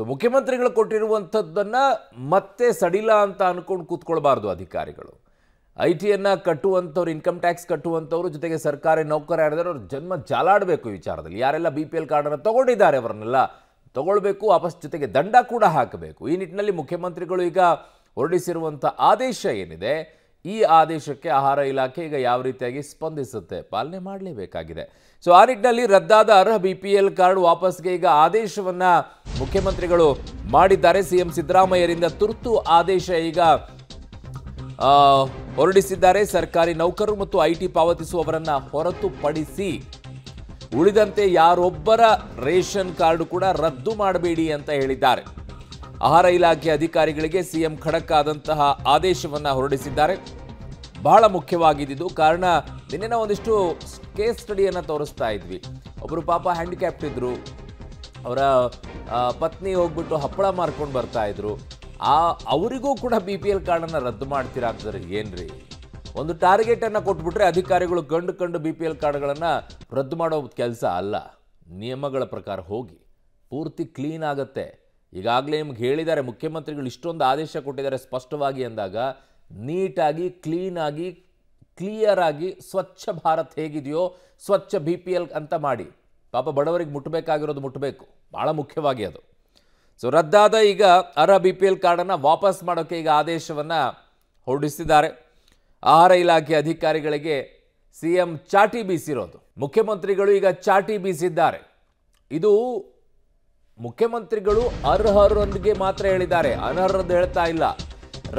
so ಮುಖ್ಯಮಂತ್ರಿಗಳು ಕೊಟ್ಟಿರುವಂಥದ್ದನ್ನು ಮತ್ತೆ ಸಡಿಲ ಅಂತ ಅಂದ್ಕೊಂಡು ಕೂತ್ಕೊಳ್ಬಾರ್ದು ಅಧಿಕಾರಿಗಳು ಐ ಟಿಯನ್ನು ಕಟ್ಟುವಂಥವ್ರು ಇನ್ಕಮ್ ಟ್ಯಾಕ್ಸ್ ಕಟ್ಟುವಂಥವ್ರು ಜೊತೆಗೆ ಸರ್ಕಾರಿ ನೌಕರ ಯಾರಿದ್ದಾರೆ ಅವ್ರ ಜನ್ಮ ಜಾಲಾಡಬೇಕು ವಿಚಾರದಲ್ಲಿ ಯಾರೆಲ್ಲ ಬಿ ಪಿ ಎಲ್ ಕಾರ್ಡನ್ನು ತೊಗೊಂಡಿದ್ದಾರೆ ಅವರನ್ನೆಲ್ಲ ತೊಗೊಳ್ಬೇಕು ವಾಪಸ್ ಜೊತೆಗೆ ದಂಡ ಕೂಡ ಹಾಕಬೇಕು ಈ ನಿಟ್ಟಿನಲ್ಲಿ ಮುಖ್ಯಮಂತ್ರಿಗಳು ಈಗ ಹೊರಡಿಸಿರುವಂಥ ಆದೇಶ ಏನಿದೆ ಈ ಆದೇಶಕ್ಕೆ ಆಹಾರ ಇಲಾಖೆ ಈಗ ಯಾವ ರೀತಿಯಾಗಿ ಸ್ಪಂದಿಸುತ್ತೆ ಪಾಲನೆ ಮಾಡಲೇಬೇಕಾಗಿದೆ ಸೊ ಆ ನಿಟ್ಟಿನಲ್ಲಿ ರದ್ದಾದ ಅರ್ಹ ಬಿ ಪಿ ಎಲ್ ಕಾರ್ಡ್ ವಾಪಸ್ಗೆ ಈಗ ಆದೇಶವನ್ನು ಮುಖ್ಯಮಂತ್ರಿಗಳು ಮಾಡಿದ್ದಾರೆ ಸಿ ಎಂ ಸಿದ್ದರಾಮಯ್ಯರಿಂದ ತುರ್ತು ಆದೇಶ ಈಗ ಹೊರಡಿಸಿದ್ದಾರೆ ಸರ್ಕಾರಿ ನೌಕರರು ಮತ್ತು ಐ ಟಿ ಪಾವತಿಸುವವರನ್ನು ಹೊರತುಪಡಿಸಿ ಉಳಿದಂತೆ ಯಾರೊಬ್ಬರ ರೇಷನ್ ಕಾರ್ಡ್ ಕೂಡ ರದ್ದು ಮಾಡಬೇಡಿ ಅಂತ ಹೇಳಿದ್ದಾರೆ ಆಹಾರ ಇಲಾಖೆ ಅಧಿಕಾರಿಗಳಿಗೆ ಸಿಎಂ ಖಡಕ್ ಆದಂತಹ ಆದೇಶವನ್ನು ಹೊರಡಿಸಿದ್ದಾರೆ ಬಹಳ ಮುಖ್ಯವಾಗಿದ್ದು ಕಾರಣ ನಿನ್ನೆ ಒಂದಿಷ್ಟು ಕೇಸ್ ಸ್ಟಡಿಯನ್ನು ತೋರಿಸ್ತಾ ಇದ್ವಿ ಒಬ್ಬರು ಪಾಪ ಹ್ಯಾಂಡಿಕ್ಯಾಪ್ಟ್ ಇದ್ದರು ಅವರ ಪತ್ನಿ ಹೋಗ್ಬಿಟ್ಟು ಹಪ್ಪಳ ಮಾರ್ಕೊಂಡು ಬರ್ತಾ ಇದ್ರು ಆ ಅವರಿಗೂ ಕೂಡ ಬಿ ಪಿ ಎಲ್ ಕಾರ್ಡನ್ನು ರದ್ದು ಮಾಡ್ತೀರಾ ಅಂತಂದ್ರೆ ಏನ್ರಿ ಒಂದು ಟಾರ್ಗೆಟನ್ನು ಕೊಟ್ಬಿಟ್ರೆ ಅಧಿಕಾರಿಗಳು ಕಂಡು ಕಂಡು ಬಿ ಪಿ ಎಲ್ ಕಾರ್ಡ್ಗಳನ್ನು ರದ್ದು ಮಾಡೋ ಕೆಲಸ ಅಲ್ಲ ನಿಯಮಗಳ ಪ್ರಕಾರ ಹೋಗಿ ಪೂರ್ತಿ ಕ್ಲೀನ್ ಆಗುತ್ತೆ ಈಗಾಗಲೇ ನಿಮ್ಗೆ ಹೇಳಿದ್ದಾರೆ ಮುಖ್ಯಮಂತ್ರಿಗಳು ಇಷ್ಟೊಂದು ಆದೇಶ ಕೊಟ್ಟಿದ್ದಾರೆ ಸ್ಪಷ್ಟವಾಗಿ ಅಂದಾಗ ನೀಟಾಗಿ ಕ್ಲೀನಾಗಿ ಕ್ಲಿಯರ್ ಆಗಿ ಸ್ವಚ್ಛ ಭಾರತ್ ಹೇಗಿದೆಯೋ ಸ್ವಚ್ಛ ಬಿ ಪಿ ಎಲ್ ಅಂತ ಮಾಡಿ ಪಾಪ ಬಡವರಿಗೆ ಮುಟ್ಟಬೇಕಾಗಿರೋದು ಮುಟ್ಟಬೇಕು ಭಾಳ ಮುಖ್ಯವಾಗಿ ಅದು ಸೊ ರದ್ದಾದ ಈಗ ಅರ ಬಿ ಪಿ ಎಲ್ ಕಾರ್ಡನ್ನು ವಾಪಸ್ ಮಾಡೋಕ್ಕೆ ಈಗ ಆದೇಶವನ್ನು ಹೊರಡಿಸಿದ್ದಾರೆ ಆಹಾರ ಇಲಾಖೆ ಅಧಿಕಾರಿಗಳಿಗೆ ಸಿ ಎಂ ಚಾಟಿ ಬೀಸಿರೋದು ಮುಖ್ಯಮಂತ್ರಿಗಳು ಈಗ ಚಾಟಿ ಬೀಸಿದ್ದಾರೆ ಇದು ಮುಖ್ಯಮಂತ್ರಿಗಳು ಅರ್ಹರೊಂದಿಗೆ ಮಾತ್ರ ಹೇಳಿದ್ದಾರೆ ಅನರ್ಹರದ್ದು ಹೇಳ್ತಾ ಇಲ್ಲ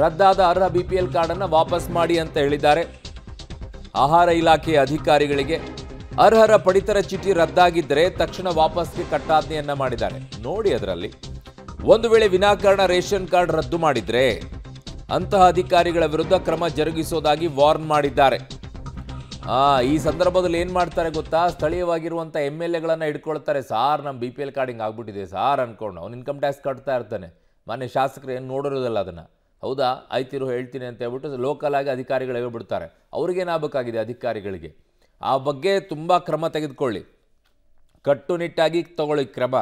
ರದ್ದಾದ ಅರ್ಹ ಬಿ ಪಿ ಎಲ್ ಕಾರ್ಡನ್ನು ವಾಪಸ್ ಮಾಡಿ ಅಂತ ಹೇಳಿದ್ದಾರೆ ಆಹಾರ ಇಲಾಖೆಯ ಅಧಿಕಾರಿಗಳಿಗೆ ಅರ್ಹರ ಪಡಿತರ ಚೀಟಿ ರದ್ದಾಗಿದ್ದರೆ ತಕ್ಷಣ ವಾಪಸ್ಗೆ ಕಟ್ಟಾಜ್ಞೆಯನ್ನು ಮಾಡಿದ್ದಾರೆ ನೋಡಿ ಅದರಲ್ಲಿ ಒಂದು ವೇಳೆ ವಿನಾಕಾರಣ ರೇಷನ್ ಕಾರ್ಡ್ ರದ್ದು ಮಾಡಿದರೆ ಅಂತಹ ಅಧಿಕಾರಿಗಳ ವಿರುದ್ಧ ಕ್ರಮ ಜರುಗಿಸೋದಾಗಿ ವಾರ್ನ್ ಮಾಡಿದ್ದಾರೆ ಆ ಈ ಸಂದರ್ಭದಲ್ಲಿ ಏನು ಮಾಡ್ತಾರೆ ಗೊತ್ತಾ ಸ್ಥಳೀಯವಾಗಿರುವಂಥ ಎಮ್ ಎಲ್ ಎಗಳನ್ನು ಇಟ್ಕೊಳ್ತಾರೆ ಸಾರ್ ನಮ್ಮ ಬಿ ಪಿ ಎಲ್ ಕಾರ್ಡ್ ಹಿಂಗ್ ಆಗ್ಬಿಟ್ಟಿದೆ ಸಾರ್ ಅನ್ಕೊಂಡು ಅವ್ನು ಇನ್ಕಮ್ ಟ್ಯಾಕ್ಸ್ ಕಟ್ತಾ ಇರ್ತಾನೆ ಮಾನ್ಯ ಶಾಸಕರು ಏನು ನೋಡಿರೋದಲ್ಲ ಅದನ್ನ ಹೌದಾ ಆಯ್ತಿರೋ ಹೇಳ್ತೀನಿ ಅಂತ ಹೇಳ್ಬಿಟ್ಟು ಲೋಕಲ್ ಆಗಿ ಅಧಿಕಾರಿಗಳು ಹೇಳ್ಬಿಡ್ತಾರೆ ಅವ್ರಿಗೇನಾಗಬೇಕಾಗಿದೆ ಅಧಿಕಾರಿಗಳಿಗೆ ಆ ಬಗ್ಗೆ ತುಂಬ ಕ್ರಮ ತೆಗೆದುಕೊಳ್ಳಿ ಕಟ್ಟುನಿಟ್ಟಾಗಿ ತಗೊಳ್ಳಿ ಕ್ರಮ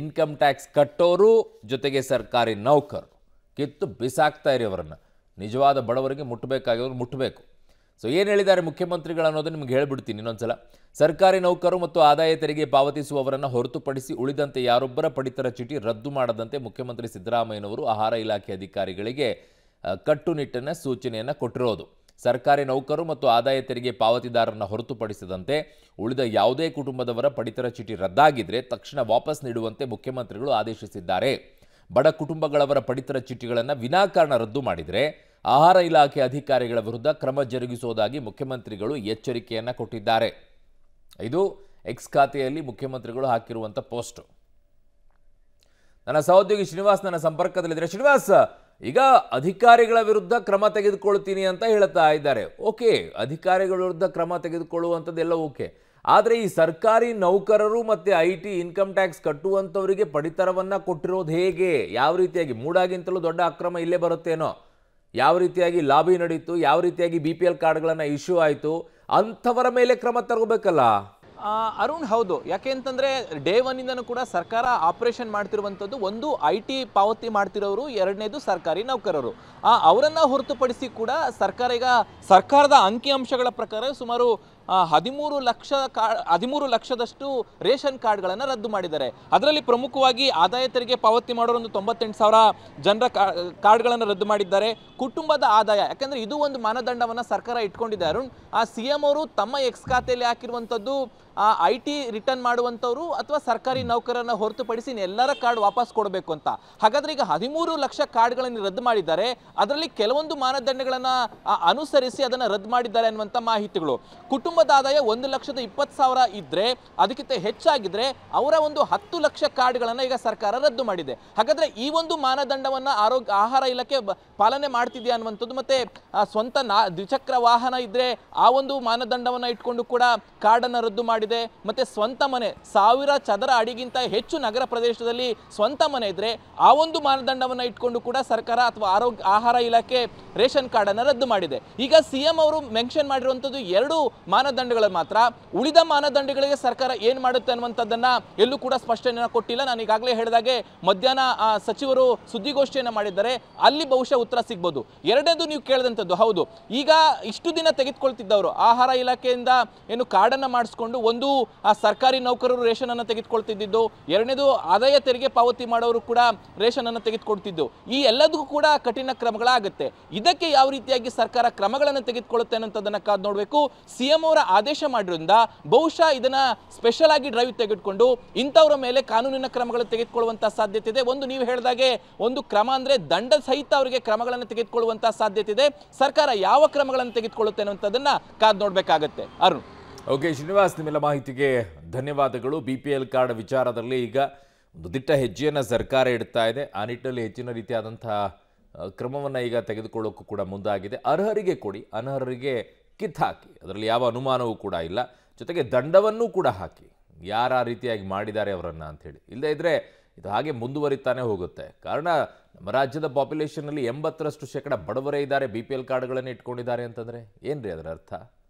ಇನ್ಕಮ್ ಟ್ಯಾಕ್ಸ್ ಕಟ್ಟೋರು ಜೊತೆಗೆ ಸರ್ಕಾರಿ ನೌಕರು ಕಿತ್ತು ಬಿಸಾಕ್ತಾ ಇರಿ ಅವರನ್ನು ನಿಜವಾದ ಬಡವರಿಗೆ ಮುಟ್ಟಬೇಕಾಗಿರೋರು ಮುಟ್ಟಬೇಕು ಸೊ ಏನು ಹೇಳಿದ್ದಾರೆ ಮುಖ್ಯಮಂತ್ರಿಗಳು ಅನ್ನೋದನ್ನು ನಿಮ್ಗೆ ಹೇಳ್ಬಿಡ್ತೀನಿ ಇನ್ನೊಂದ್ಸಲ ಸರ್ಕಾರಿ ನೌಕರು ಮತ್ತು ಆದಾಯ ತೆರಿಗೆ ಪಾವತಿಸುವವರನ್ನು ಹೊರತುಪಡಿಸಿ ಉಳಿದಂತೆ ಯಾರೊಬ್ಬರ ಪಡಿತರ ಚೀಟಿ ರದ್ದು ಮಾಡದಂತೆ ಮುಖ್ಯಮಂತ್ರಿ ಸಿದ್ದರಾಮಯ್ಯನವರು ಆಹಾರ ಇಲಾಖೆ ಅಧಿಕಾರಿಗಳಿಗೆ ಕಟ್ಟುನಿಟ್ಟಿನ ಸೂಚನೆಯನ್ನು ಕೊಟ್ಟಿರೋದು ಸರ್ಕಾರಿ ನೌಕರು ಮತ್ತು ಆದಾಯ ತೆರಿಗೆ ಪಾವತಿದಾರರನ್ನು ಹೊರತುಪಡಿಸದಂತೆ ಉಳಿದ ಯಾವುದೇ ಕುಟುಂಬದವರ ಪಡಿತರ ಚೀಟಿ ರದ್ದಾಗಿದ್ರೆ ತಕ್ಷಣ ವಾಪಸ್ ನೀಡುವಂತೆ ಮುಖ್ಯಮಂತ್ರಿಗಳು ಆದೇಶಿಸಿದ್ದಾರೆ ಬಡ ಕುಟುಂಬಗಳವರ ಪಡಿತರ ಚೀಟಿಗಳನ್ನು ವಿನಾಕಾರಣ ರದ್ದು ಮಾಡಿದರೆ ಆಹಾರ ಇಲಾಖೆ ಅಧಿಕಾರಿಗಳ ವಿರುದ್ಧ ಕ್ರಮ ಜರುಗಿಸುವುದಾಗಿ ಮುಖ್ಯಮಂತ್ರಿಗಳು ಎಚ್ಚರಿಕೆಯನ್ನು ಕೊಟ್ಟಿದ್ದಾರೆ ಇದು ಎಕ್ಸ್ ಖಾತೆಯಲ್ಲಿ ಮುಖ್ಯಮಂತ್ರಿಗಳು ಹಾಕಿರುವಂಥ ಪೋಸ್ಟ್ ನನ್ನ ಸಹೋದ್ಯೋಗಿ ಶ್ರೀನಿವಾಸ್ ನನ್ನ ಸಂಪರ್ಕದಲ್ಲಿದ್ದರೆ ಶ್ರೀನಿವಾಸ್ ಈಗ ಅಧಿಕಾರಿಗಳ ವಿರುದ್ಧ ಕ್ರಮ ತೆಗೆದುಕೊಳ್ತೀನಿ ಅಂತ ಹೇಳ್ತಾ ಇದ್ದಾರೆ ಓಕೆ ಅಧಿಕಾರಿಗಳ ವಿರುದ್ಧ ಕ್ರಮ ತೆಗೆದುಕೊಳ್ಳುವಂಥದ್ದೆಲ್ಲ ಓಕೆ ಆದರೆ ಈ ಸರ್ಕಾರಿ ನೌಕರರು ಮತ್ತು ಐ ಟಿ ಇನ್ಕಮ್ ಟ್ಯಾಕ್ಸ್ ಕಟ್ಟುವಂಥವರಿಗೆ ಪಡಿತರವನ್ನು ಕೊಟ್ಟಿರೋದು ಹೇಗೆ ಯಾವ ರೀತಿಯಾಗಿ ಮೂಡಾಗಿಂತಲೂ ದೊಡ್ಡ ಅಕ್ರಮ ಇಲ್ಲೇ ಬರುತ್ತೇನೋ ಯಾವ ರೀತಿಯಾಗಿ ಲಾಬಿ ನಡೀತು ಯಾವ ರೀತಿಯಾಗಿ ಬಿ ಪಿ ಎಲ್ ಕಾರ್ಡ್ಗಳನ್ನು ಇಶ್ಯೂ ಆಯಿತು ಅಂಥವರ ಮೇಲೆ ಕ್ರಮ ತಗೋಬೇಕಲ್ಲ ಅರುಣ್ ಹೌದು ಯಾಕೆ ಅಂತಂದರೆ ಡೇ ಒನ್ನಿಂದನೂ ಕೂಡ ಸರ್ಕಾರ ಆಪರೇಷನ್ ಮಾಡ್ತಿರುವಂಥದ್ದು ಒಂದು ಐ ಟಿ ಪಾವತಿ ಮಾಡ್ತಿರೋರು ಎರಡನೇದು ಸರ್ಕಾರಿ ನೌಕರರು ಅವರನ್ನು ಹೊರತುಪಡಿಸಿ ಕೂಡ ಸರ್ಕಾರ ಈಗ ಸರ್ಕಾರದ ಅಂಕಿಅಂಶಗಳ ಪ್ರಕಾರ ಸುಮಾರು ಹದಿಮೂರು ಲಕ್ಷ ಕಾ ಹದಿಮೂರು ಲಕ್ಷದಷ್ಟು ರೇಷನ್ ಕಾರ್ಡ್ಗಳನ್ನು ರದ್ದು ಮಾಡಿದ್ದಾರೆ ಅದರಲ್ಲಿ ಪ್ರಮುಖವಾಗಿ ಆದಾಯ ತೆರಿಗೆ ಪಾವತಿ ಮಾಡೋರು ಒಂದು ತೊಂಬತ್ತೆಂಟು ಸಾವಿರ ಜನರ ಕಾರ್ಡ್ಗಳನ್ನು ರದ್ದು ಮಾಡಿದ್ದಾರೆ ಕುಟುಂಬದ ಆದಾಯ ಯಾಕಂದರೆ ಇದು ಒಂದು ಮಾನದಂಡವನ್ನು ಸರ್ಕಾರ ಇಟ್ಕೊಂಡಿದೆ ಅರುಣ್ ಆ ಸಿ ಎಂ ಅವರು ತಮ್ಮ ಎಕ್ಸ್ ಖಾತೆಯಲ್ಲಿ ಹಾಕಿರುವಂಥದ್ದು ಆ ಐ ಟಿ ರಿಟರ್ನ್ ಮಾಡುವಂಥವ್ರು ಅಥವಾ ಸರ್ಕಾರಿ ನೌಕರರನ್ನು ಹೊರತುಪಡಿಸಿ ಎಲ್ಲರ ಕಾರ್ಡ್ ವಾಪಸ್ ಕೊಡಬೇಕು ಅಂತ ಹಾಗಾದ್ರೆ ಈಗ ಹದಿಮೂರು ಲಕ್ಷ ಕಾರ್ಡ್ಗಳನ್ನು ರದ್ದು ಮಾಡಿದ್ದಾರೆ ಅದರಲ್ಲಿ ಕೆಲವೊಂದು ಮಾನದಂಡಗಳನ್ನು ಅನುಸರಿಸಿ ಅದನ್ನು ರದ್ದು ಮಾಡಿದ್ದಾರೆ ಅನ್ನುವಂಥ ಮಾಹಿತಿಗಳು ಕುಟುಂಬ ಕುಟುಂಬದ ಆದಾಯ ಒಂದು ಲಕ್ಷದ ಇಪ್ಪತ್ತು ಸಾವಿರ ಇದ್ರೆ ಅದಕ್ಕಿಂತ ಹೆಚ್ಚಾಗಿದ್ರೆ ಅವರ ಒಂದು ಹತ್ತು ಲಕ್ಷ ಕಾರ್ಡ್ಗಳನ್ನು ಈಗ ಸರ್ಕಾರ ರದ್ದು ಮಾಡಿದೆ ಹಾಗಾದ್ರೆ ಈ ಒಂದು ಮಾನದಂಡವನ್ನ ಆರೋಗ್ಯ ಆಹಾರ ಇಲಾಖೆ ಪಾಲನೆ ಮಾಡ್ತಿದೆಯಾ ಅನ್ನುವಂಥದ್ದು ಮತ್ತೆ ಸ್ವಂತ ನಾ ದ್ವಿಚಕ್ರ ವಾಹನ ಇದ್ರೆ ಆ ಒಂದು ಮಾನದಂಡವನ್ನ ಇಟ್ಕೊಂಡು ಕೂಡ ಕಾರ್ಡನ್ನು ರದ್ದು ಮಾಡಿದೆ ಮತ್ತೆ ಸ್ವಂತ ಮನೆ ಸಾವಿರ ಚದರ ಅಡಿಗಿಂತ ಹೆಚ್ಚು ನಗರ ಪ್ರದೇಶದಲ್ಲಿ ಸ್ವಂತ ಮನೆ ಇದ್ರೆ ಆ ಒಂದು ಮಾನದಂಡವನ್ನ ಇಟ್ಕೊಂಡು ಕೂಡ ಸರ್ಕಾರ ಅಥವಾ ಆರೋಗ್ಯ ಆಹಾರ ಇಲಾಖೆ ರೇಷನ್ ಕಾರ್ಡನ್ನು ರದ್ದು ಮಾಡಿದೆ ಈಗ ಸಿಎಂ ಅವರು ಮೆನ್ಷನ್ ಮಾಡಿರುವಂಥದ್ದು ಎರಡು ಮಾನದಂಡಗಳು ಮಾತ್ರ ಉಳಿದ ಮಾನದಂಡಗಳಿಗೆ ಸರ್ಕಾರ ಏನು ಮಾಡುತ್ತೆ ಅನ್ನುವಂಥದ್ದನ್ನು ಎಲ್ಲೂ ಕೂಡ ಸ್ಪಷ್ಟನೆಯನ್ನು ಕೊಟ್ಟಿಲ್ಲ ನಾನು ಈಗಾಗಲೇ ಹೇಳಿದಾಗೆ ಮಧ್ಯಾಹ್ನ ಸಚಿವರು ಸುದ್ದಿಗೋಷ್ಠಿಯನ್ನು ಮಾಡಿದ್ದಾರೆ ಅಲ್ಲಿ ಬಹುಶಃ ಉತ್ತರ ಸಿಗ್ಬೋದು ಎರಡನೇದು ನೀವು ಕೇಳಿದಂಥದ್ದು ಹೌದು ಈಗ ಇಷ್ಟು ದಿನ ತೆಗೆದುಕೊಳ್ತಿದ್ದವರು ಆಹಾರ ಇಲಾಖೆಯಿಂದ ಏನು ಕಾರ್ಡನ್ನು ಮಾಡಿಸ್ಕೊಂಡು ಒಂದು ಆ ಸರ್ಕಾರಿ ನೌಕರರು ರೇಷನನ್ನು ತೆಗೆದುಕೊಳ್ತಿದ್ದು ಎರಡನೇದು ಆದಾಯ ತೆರಿಗೆ ಪಾವತಿ ಮಾಡೋರು ಕೂಡ ರೇಷನ್ ರೇಷನನ್ನು ತೆಗೆದುಕೊಳ್ತಿದ್ದು ಈ ಎಲ್ಲದಕ್ಕೂ ಕೂಡ ಕಠಿಣ ಕ್ರಮಗಳಾಗುತ್ತೆ ಇದಕ್ಕೆ ಯಾವ ರೀತಿಯಾಗಿ ಸರ್ಕಾರ ಕ್ರಮಗಳನ್ನು ತೆಗೆದುಕೊಳ್ಳುತ್ತೆ ಅನ್ನೋದನ್ನು ಕಾದು ನೋಡಬೇಕು ಸಿಎಂ ಆದೇಶ ಮಾಡಿರೋದ್ರಿಂದ ಬಹುಶಃ ಇದನ್ನ ಸ್ಪೆಷಲ್ ಆಗಿ ಡ್ರೈವ್ ತೆಗೆದುಕೊಂಡು ಇಂಥವರ ಮೇಲೆ ಕಾನೂನಿನ ಕ್ರಮಗಳನ್ನು ತೆಗೆದುಕೊಳ್ಳುವಂತಹ ಸಾಧ್ಯತೆ ಇದೆ ಒಂದು ನೀವು ಹೇಳಿದಾಗೆ ಒಂದು ಕ್ರಮ ಅಂದ್ರೆ ದಂಡ ಸಹಿತ ಅವರಿಗೆ ಕ್ರಮಗಳನ್ನು ತೆಗೆದುಕೊಳ್ಳುವಂತಹ ಸಾಧ್ಯತೆ ಇದೆ ಸರ್ಕಾರ ಯಾವ ಕ್ರಮಗಳನ್ನು ತೆಗೆದುಕೊಳ್ಳುತ್ತೆ ಅನ್ನುವಂಥದ್ದನ್ನ ಕಾದು ನೋಡ್ಬೇಕಾಗತ್ತೆ ಅರುಣ್ ಓಕೆ ಶ್ರೀನಿವಾಸ್ ನಿಮ್ಮೆಲ್ಲ ಮಾಹಿತಿಗೆ ಧನ್ಯವಾದಗಳು ಬಿ ಪಿ ಎಲ್ ಕಾರ್ಡ್ ವಿಚಾರದಲ್ಲಿ ಈಗ ಒಂದು ದಿಟ್ಟ ಹೆಜ್ಜೆಯನ್ನು ಸರ್ಕಾರ ಇಡ್ತಾ ಇದೆ ಆ ನಿಟ್ಟಿನಲ್ಲಿ ಹೆಚ್ಚಿನ ರೀತಿಯಾದಂತಹ ಕ್ರಮವನ್ನು ಈಗ ತೆಗೆದುಕೊಳ್ಳೋಕ್ಕೂ ಕೂಡ ಮುಂದಾಗಿದೆ ಅರ್ಹರಿಗೆ ಕೊಡಿ ಅನರ್ಹರಿಗೆ ಕಿತ್ತಾಕಿ ಅದರಲ್ಲಿ ಯಾವ ಅನುಮಾನವೂ ಕೂಡ ಇಲ್ಲ ಜೊತೆಗೆ ದಂಡವನ್ನೂ ಕೂಡ ಹಾಕಿ ಯಾರ ರೀತಿಯಾಗಿ ಮಾಡಿದ್ದಾರೆ ಅವರನ್ನು ಅಂಥೇಳಿ ಇಲ್ಲದೇ ಇದ್ದರೆ ಇದು ಹಾಗೆ ಮುಂದುವರಿತಾನೆ ಹೋಗುತ್ತೆ ಕಾರಣ ನಮ್ಮ ರಾಜ್ಯದ ಪಾಪ್ಯುಲೇಷನ್ನಲ್ಲಿ ಎಂಬತ್ತರಷ್ಟು ಶೇಕಡ ಬಡವರೇ ಇದ್ದಾರೆ ಬಿ ಪಿ ಎಲ್ ಕಾರ್ಡ್ಗಳನ್ನು ಇಟ್ಕೊಂಡಿದ್ದಾರೆ ಅಂತಂದರೆ ಏನು ಅದರ ಅರ್ಥ